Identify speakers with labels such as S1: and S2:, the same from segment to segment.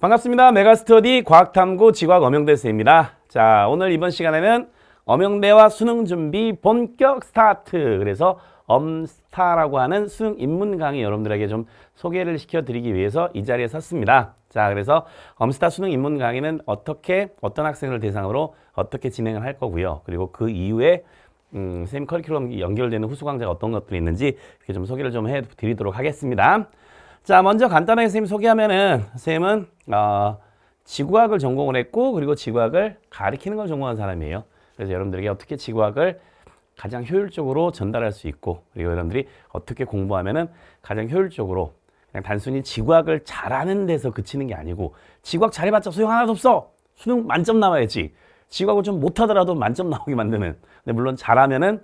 S1: 반갑습니다. 메가스터디 과학탐구 지과학 엄영대 선입니다 자, 오늘 이번 시간에는 엄영대와 수능 준비 본격 스타트. 그래서 엄스타라고 하는 수능 입문 강의 여러분들에게 좀 소개를 시켜드리기 위해서 이 자리에 섰습니다. 자, 그래서 엄스타 수능 입문 강의는 어떻게, 어떤 학생을 대상으로 어떻게 진행을 할 거고요. 그리고 그 이후에 음, 선생님 커리큘럼 연결되는 후수 강좌가 어떤 것들이 있는지 이렇게 좀 소개를 좀 해드리도록 하겠습니다. 자 먼저 간단하게 선생님 소개하면은 선생님은 어, 지구학을 전공을 했고 그리고 지구학을 가리키는 걸 전공한 사람이에요 그래서 여러분들에게 어떻게 지구학을 가장 효율적으로 전달할 수 있고 그리고 여러분들이 어떻게 공부하면은 가장 효율적으로 그냥 단순히 지구학을 잘하는 데서 그치는 게 아니고 지구학 잘해봤자 소용 하나도 없어 수능 만점 나와야지 지구학을 좀 못하더라도 만점 나오게 만드는 근데 물론 잘하면은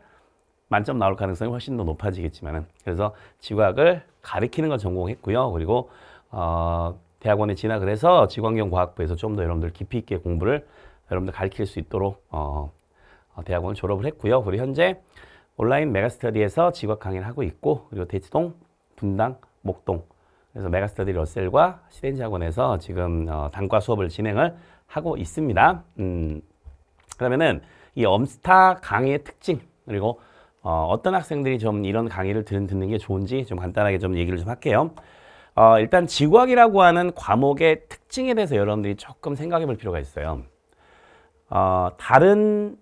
S1: 만점 나올 가능성이 훨씬 더 높아지겠지만은 그래서 지과학을 가리키는 걸 전공했고요. 그리고 어, 대학원에 진학을 해서 지광경과학부에서 좀 더 여러분들 깊이 있게 공부를 여러분들 가르칠 수 있도록 어, 어 대학원 졸업을 했고요. 그리고 현재 온라인 메가스터디에서 지각 강의를 하고 있고 그리고 대치동, 분당, 목동 그래서 메가스터디 러셀과 시덴지 학원에서 지금 어, 단과 수업을 진행을 하고 있습니다. 음, 그러면은 이 엄스타 강의의 특징 그리고 어, 어떤 학생들이 좀 이런 강의를 듣는, 듣는 게 좋은지 좀 간단하게 좀 얘기를 좀 할게요. 어, 일단 지구학이라고 하는 과목의 특징에 대해서 여러분들이 조금 생각해 볼 필요가 있어요. 어, 다른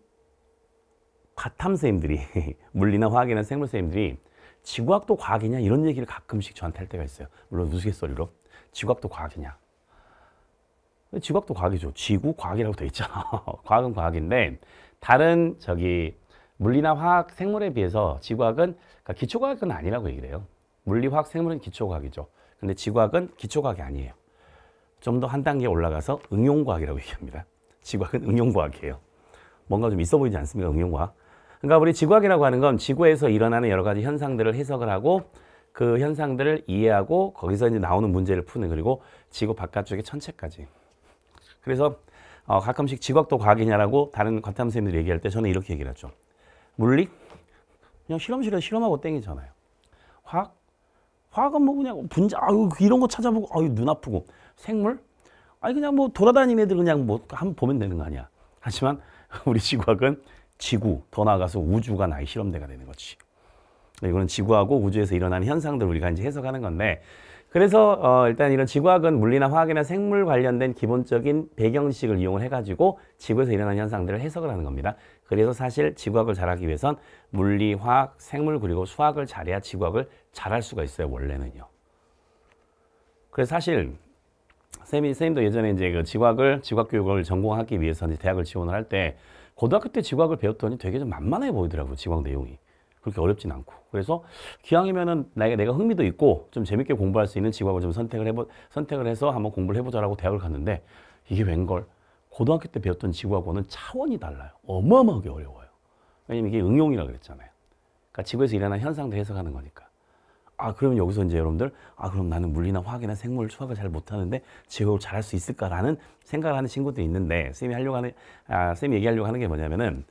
S1: 과탐 선생님들이 물리나 화학이나 생물 선생님들이 지구학도 과학이냐 이런 얘기를 가끔씩 저한테 할 때가 있어요. 물론 우스갯소리로 지구학도 과학이냐. 지구학도 과학이죠. 지구 과학이라고 돼 있잖아. 과학은 과학인데 다른 저기 물리나 화학, 생물에 비해서 지구학은 그러니까 기초과학은 아니라고 얘기를 해요. 물리, 화학, 생물은 기초과학이죠. 근데 지구학은 기초과학이 아니에요. 좀 더 한 단계 올라가서 응용과학이라고 얘기합니다. 지구학은 응용과학이에요. 뭔가 좀 있어 보이지 않습니까? 응용과학. 그러니까 우리 지구학이라고 하는 건 지구에서 일어나는 여러 가지 현상들을 해석을 하고 그 현상들을 이해하고 거기서 이제 나오는 문제를 푸는 그리고 지구 바깥쪽의 천체까지. 그래서 어, 가끔씩 지구학도 과학이냐라고 다른 과탐 선생님들이 얘기할 때 저는 이렇게 얘기를 하죠. 물리? 그냥 실험실에서 실험하고 땡이잖아요. 화학? 화학은 뭐 그냥 분자, 아유, 이런 거 찾아보고, 아유, 눈 아프고. 생물? 아니, 그냥 뭐 돌아다니는 애들 그냥 뭐 한번 보면 되는 거 아니야. 하지만 우리 지구학은 지구, 더 나아가서 우주가 나의 실험대가 되는 거지. 네, 이거는 지구하고 우주에서 일어나는 현상들 우리가 이제 해석하는 건데, 그래서 어, 일단 이런 지구학은 물리나 화학이나 생물 관련된 기본적인 배경 지식을 이용을 해가지고 지구에서 일어나는 현상들을 해석을 하는 겁니다. 그래서 사실 지구학을 잘하기 위해선 물리, 화학, 생물 그리고 수학을 잘해야 지구학을 잘할 수가 있어요. 원래는요. 그래서 사실 선생님도 예전에 이제 그 지구학을 지구학 교육을 전공하기 위해서 이제 대학을 지원을 할 때 고등학교 때 지구학을 배웠더니 되게 좀 만만해 보이더라고요. 지구학 내용이. 그렇게 어렵진 않고 그래서 기왕이면은 내가, 내가 흥미도 있고 좀 재밌게 공부할 수 있는 직업을 좀 선택을 해보 선택을 해서 한번 공부를 해보자라고 대학을 갔는데 이게 웬걸 고등학교 때 배웠던 직업하고는 차원이 달라요. 어마어마하게 어려워요. 왜냐면 이게 응용이라 그랬잖아요. 그러니까 지구에서 일어나 현상도 해석하는 거니까. 아 그러면 여기서 이제 여러분들 아 그럼 나는 물리나 화학이나 생물 수학을 잘 못하는데 직업을 잘 할 수 있을까라는 생각을 하는 친구들이 있는데 쌤이 하려고 하는 아 쌤이 얘기하려고 하는 게 뭐냐면은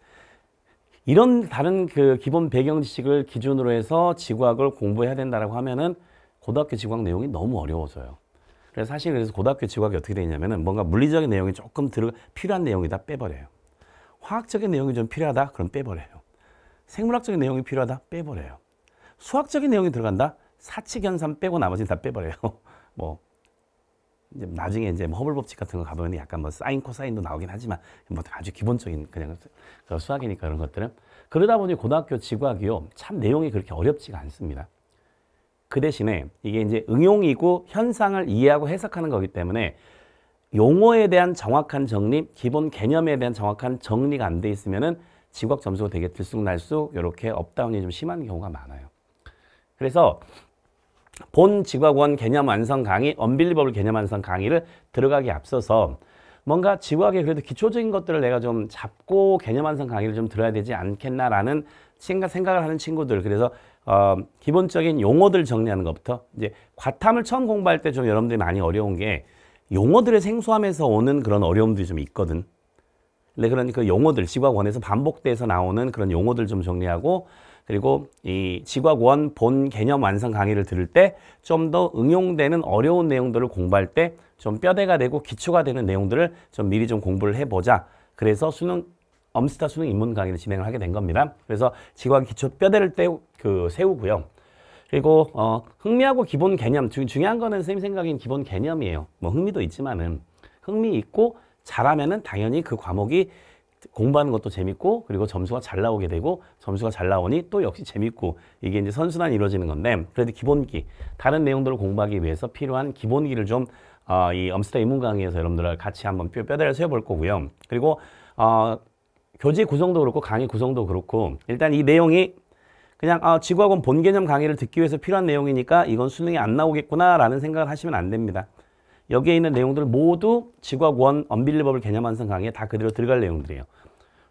S1: 이런 다른 그 기본 배경 지식을 기준으로 해서 지구학을 공부해야 된다라고 하면은 고등학교 지구학 내용이 너무 어려워져요. 그래서 사실 그래서 고등학교 지구학이 어떻게 되냐면은 뭔가 물리적인 내용이 조금 들어 필요한 내용이다 빼버려요. 화학적인 내용이 좀 필요하다 그럼 빼버려요. 생물학적인 내용이 필요하다 빼버려요. 수학적인 내용이 들어간다 사칙연산 빼고 나머지는 다 빼버려요. 뭐 이제 나중에 이제 뭐 허블 법칙 같은 거 가보면 약간 뭐 사인 코사인도 나오긴 하지만 뭐 아주 기본적인 그냥 수학이니까 그런 것들은 그러다 보니 고등학교 지구학이요 참 내용이 그렇게 어렵지가 않습니다. 그 대신에 이게 이제 응용이고 현상을 이해하고 해석하는 거기 때문에 용어에 대한 정확한 정리, 기본 개념에 대한 정확한 정리가 안 돼 있으면은 지각 점수가 되게 들쑥날쑥 이렇게 업다운이 좀 심한 경우가 많아요. 그래서 본지학원 개념 완성 강의, 언빌리버블 개념 완성 강의를 들어가기 앞서서 뭔가 지구학의 그래도 기초적인 것들을 내가 좀 잡고 개념 완성 강의를 좀 들어야 되지 않겠나라는 생각을 하는 친구들 그래서 어, 기본적인 용어들 정리하는 것부터 이제 과탐을 처음 공부할 때 좀 여러분들이 많이 어려운 게 용어들의 생소함에서 오는 그런 어려움들이 좀 있거든. 근데 그러니까 용어들 지구학원에서 반복돼서 나오는 그런 용어들 좀 정리하고 그리고 이 지과고원 본 개념 완성 강의를 들을 때 좀 더 응용되는 어려운 내용들을 공부할 때 좀 뼈대가 되고 기초가 되는 내용들을 좀 미리 좀 공부를 해보자. 그래서 수능 엄스타 수능 입문 강의를 진행을 하게 된 겁니다. 그래서 지과 기초 뼈대를 떼그 세우고요. 그리고 어, 흥미하고 기본 개념 중, 중요한 거는 선생님 생각엔 기본 개념이에요. 뭐 흥미도 있지만은 흥미 있고 잘하면은 당연히 그 과목이 공부하는 것도 재밌고 그리고 점수가 잘 나오게 되고 점수가 잘 나오니 또 역시 재밌고 이게 이제 선순환이 이루어지는 건데 그래도 기본기 다른 내용들을 공부하기 위해서 필요한 기본기를 좀 어, 이 엄스터 인문 강의에서 여러분들 같이 한번 뼈대를 세워볼 거고요. 그리고 어, 교재 구성도 그렇고 강의 구성도 그렇고 일단 이 내용이 그냥 아, 지구학원 본 개념 강의를 듣기 위해서 필요한 내용이니까 이건 수능이 안 나오겠구나라는 생각을 하시면 안 됩니다. 여기에 있는 내용들 모두 지구학 원 언빌리버블 개념 완성 강의에 다 그대로 들어갈 내용들이에요.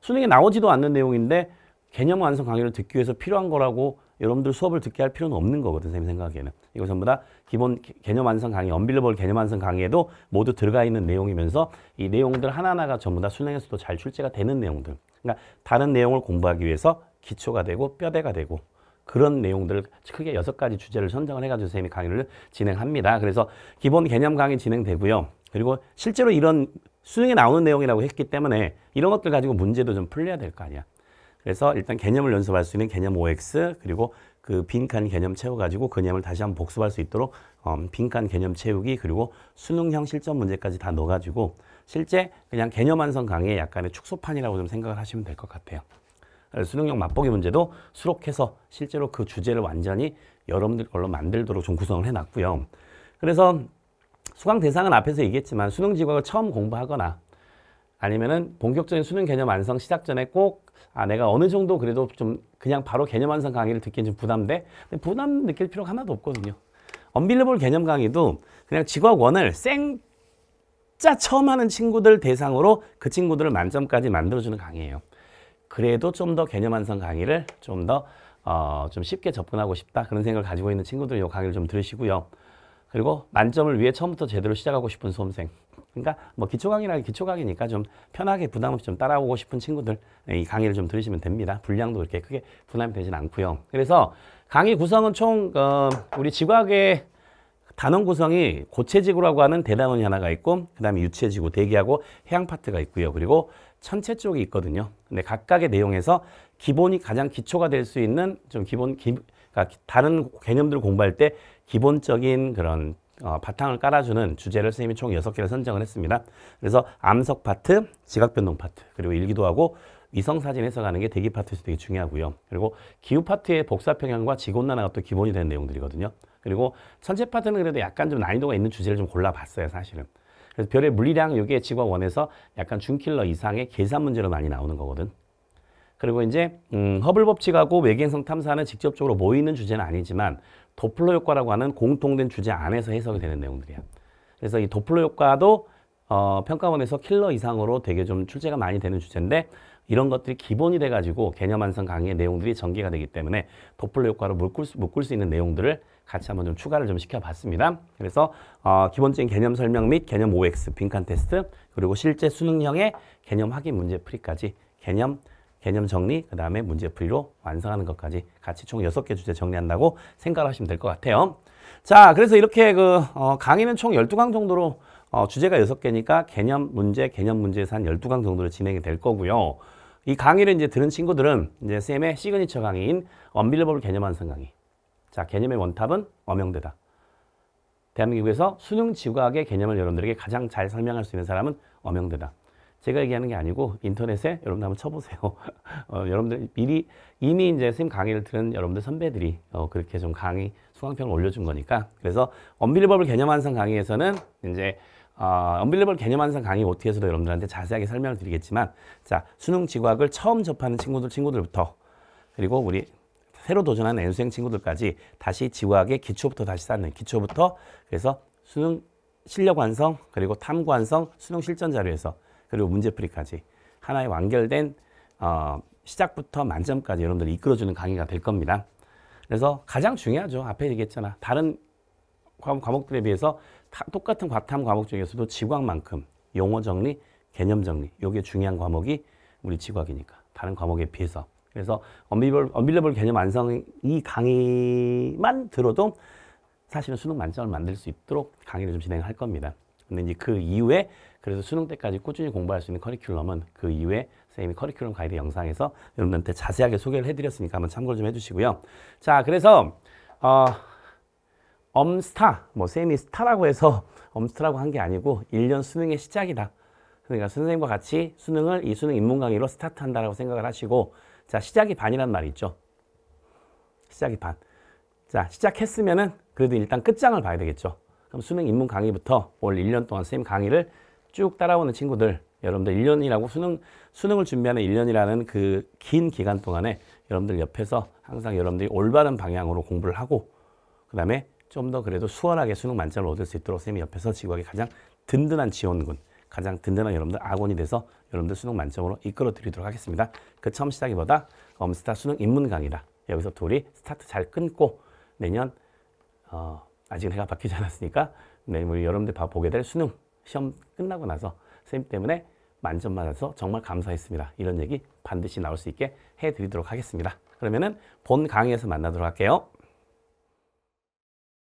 S1: 수능에 나오지도 않는 내용인데 개념 완성 강의를 듣기 위해서 필요한 거라고 여러분들 수업을 듣게 할 필요는 없는 거거든 선생님 생각에는. 이거 전부 다 기본 개념 완성 강의, 언빌리버블 개념 완성 강의에도 모두 들어가 있는 내용이면서 이 내용들 하나하나가 전부 다 수능에서도 잘 출제가 되는 내용들. 그러니까 다른 내용을 공부하기 위해서 기초가 되고 뼈대가 되고 그런 내용들을 크게 여섯 가지 주제를 선정을 해가지고 선생님이 강의를 진행합니다. 그래서 기본 개념 강의 진행되고요. 그리고 실제로 이런 수능에 나오는 내용이라고 했기 때문에 이런 것들 가지고 문제도 좀 풀려야 될 거 아니야. 그래서 일단 개념을 연습할 수 있는 개념 OX 그리고 그 빈칸 개념 채워가지고 그념을 다시 한번 복습할 수 있도록 음, 빈칸 개념 채우기 그리고 수능형 실전 문제까지 다 넣어가지고 실제 그냥 개념 완성 강의의 약간의 축소판이라고 좀 생각을 하시면 될 것 같아요. 수능용 맛보기 문제도 수록해서 실제로 그 주제를 완전히 여러분들 걸로 만들도록 좀 구성을 해놨고요. 그래서 수강 대상은 앞에서 얘기했지만 수능 지각을 처음 공부하거나 아니면은 본격적인 수능 개념 완성 시작 전에 꼭 아, 내가 어느 정도 그래도 좀 그냥 바로 개념 완성 강의를 듣기엔 좀 부담돼? 근데 부담 느낄 필요가 하나도 없거든요. 언빌리볼 개념 강의도 그냥 직업원을 생짜 처음 하는 친구들 대상으로 그 친구들을 만점까지 만들어주는 강의예요. 그래도 좀 더 개념 완성 강의를 좀 더좀 어, 쉽게 접근하고 싶다 그런 생각을 가지고 있는 친구들은 이 강의를 좀 들으시고요. 그리고 만점을 위해 처음부터 제대로 시작하고 싶은 수험생 그러니까 뭐 기초 강의나 기초 강의니까 좀 편하게 부담 없이 좀 따라오고 싶은 친구들 이 강의를 좀 들으시면 됩니다. 분량도 그렇게 크게 부담이 되진 않고요. 그래서 강의 구성은 총 어, 우리 지과학의 단원 구성이 고체지구라고 하는 대단원이 하나가 있고 그 다음에 유체지구 대기하고 해양 파트가 있고요. 그리고 천체 쪽이 있거든요. 근데 각각의 내용에서 기본이 가장 기초가 될 수 있는 좀 기본 기, 그러니까 다른 개념들을 공부할 때 기본적인 그런 어, 바탕을 깔아주는 주제를 선생님이 총6 개를 선정을 했습니다. 그래서 암석 파트, 지각 변동 파트, 그리고 일기도 하고 위성 사진 해석하는 게 대기 파트에서 되게 중요하고요. 그리고 기후 파트의 복사 평형과 지구온난화가 또 기본이 되는 내용들이거든요. 그리고 천체 파트는 그래도 약간 좀 난이도가 있는 주제를 좀 골라봤어요, 사실은. 그래서 별의 물리량 요게 직원 원에서 약간 중킬러 이상의 계산 문제로 많이 나오는 거거든. 그리고 이제 음, 허블 법칙하고 외계행성 탐사는 직접적으로 모이는 주제는 아니지만 도플러 효과라고 하는 공통된 주제 안에서 해석이 되는 내용들이야. 그래서 이 도플러 효과도 어, 평가원에서 킬러 이상으로 되게 좀 출제가 많이 되는 주제인데 이런 것들이 기본이 돼가지고 개념 완성 강의의 내용들이 전개가 되기 때문에 도플러 효과로 묶을 수, 묶을 수 있는 내용들을 같이 한번 좀 추가를 좀 시켜봤습니다. 그래서 어, 기본적인 개념 설명 및 개념 OX, 빈칸 테스트, 그리고 실제 수능형의 개념 확인 문제 풀이까지 개념 개념 정리, 그 다음에 문제 풀이로 완성하는 것까지 같이 총6개 주제 정리한다고 생각하시면 될 것 같아요. 자, 그래서 이렇게 그 어, 강의는 총1 2강 정도로 어, 주제가 6 개니까 개념 문제, 개념 문제에서 한 열두 강 정도로 진행이 될 거고요. 이 강의를 이제 들은 친구들은 이제 쌤의 시그니처 강의인 언빌러블 개념 완성 강의. 자, 개념의 원탑은 엄영대다. 대한민국에서 수능 지구학의 개념을 여러분들에게 가장 잘 설명할 수 있는 사람은 엄영대다. 제가 얘기하는 게 아니고 인터넷에 여러분들 한번 쳐보세요. 어, 여러분들 미리 이미 이제 쌤 강의를 들은 여러분들 선배들이 어, 그렇게 좀 강의 수강평을 올려준 거니까 그래서 언빌리버블 개념 완성 강의에서는 이제 어, 아, 언빌리벌 개념 완성 강의 OT에서도 여러분들한테 자세하게 설명을 드리겠지만 자 수능 지학을 처음 접하는 친구들 친구들부터 그리고 우리 새로 도전하는 n 수생 친구들까지 다시 지학의 기초부터 다시 쌓는 기초부터 그래서 수능 실력 완성 그리고 탐구 완성 수능 실전 자료에서 그리고 문제풀이까지 하나의 완결된 어, 시작부터 만점까지 여러분들이 이끌어주는 강의가 될 겁니다. 그래서 가장 중요하죠. 앞에 얘기했잖아. 다른 과목들에 비해서 똑같은 과탐 과목 중에서도 지과만큼 용어 정리, 개념 정리 이게 중요한 과목이 우리 지과학이니까 다른 과목에 비해서 그래서 언빌레블, 언빌레블 개념 완성 이 강의만 들어도 사실은 수능 만점을 만들 수 있도록 강의를 좀 진행할 겁니다. 근데 이제 그 이후에 그래서 수능 때까지 꾸준히 공부할 수 있는 커리큘럼은 그 이후에 선생님이 커리큘럼 가이드 영상에서 여러분한테 자세하게 소개를 해드렸으니까 한번 참고를 좀 해주시고요. 자, 그래서 어, 엄스타, 뭐세미 스타라고 해서 엄스타라고 한 게 아니고 1년 수능의 시작이다. 그러니까 선생님과 같이 수능을 이 수능 입문 강의로 스타트한다라고 생각을 하시고 자 시작이 반이란 말이 있죠. 시작이 반. 자 시작했으면은 그래도 일단 끝장을 봐야 되겠죠. 그럼 수능 입문 강의부터 올 1년 동안 선생님 강의를 쭉 따라오는 친구들 여러분들 1년이라고 수능 수능을 준비하는 1년이라는 그 긴 기간 동안에 여러분들 옆에서 항상 여러분들이 올바른 방향으로 공부를 하고 그 다음에 좀더 그래도 수월하게 수능 만점을 얻을 수 있도록 선 쌤이 옆에서 지구학의 가장 든든한 지원군, 가장 든든한 여러분들 악원이 돼서 여러분들 수능 만점으로 이끌어 드리도록 하겠습니다. 그 처음 시작이보다 엄스타 수능 입문 강의라 여기서 둘이 스타트 잘 끊고 내년 어, 아직 해가 바뀌지 않았으니까 내년 네, 우리 여러분들 보게 될 수능 시험 끝나고 나서 선생님 때문에 만점 맞아서 정말 감사했습니다. 이런 얘기 반드시 나올 수 있게 해드리도록 하겠습니다. 그러면은 본 강의에서 만나도록 할게요.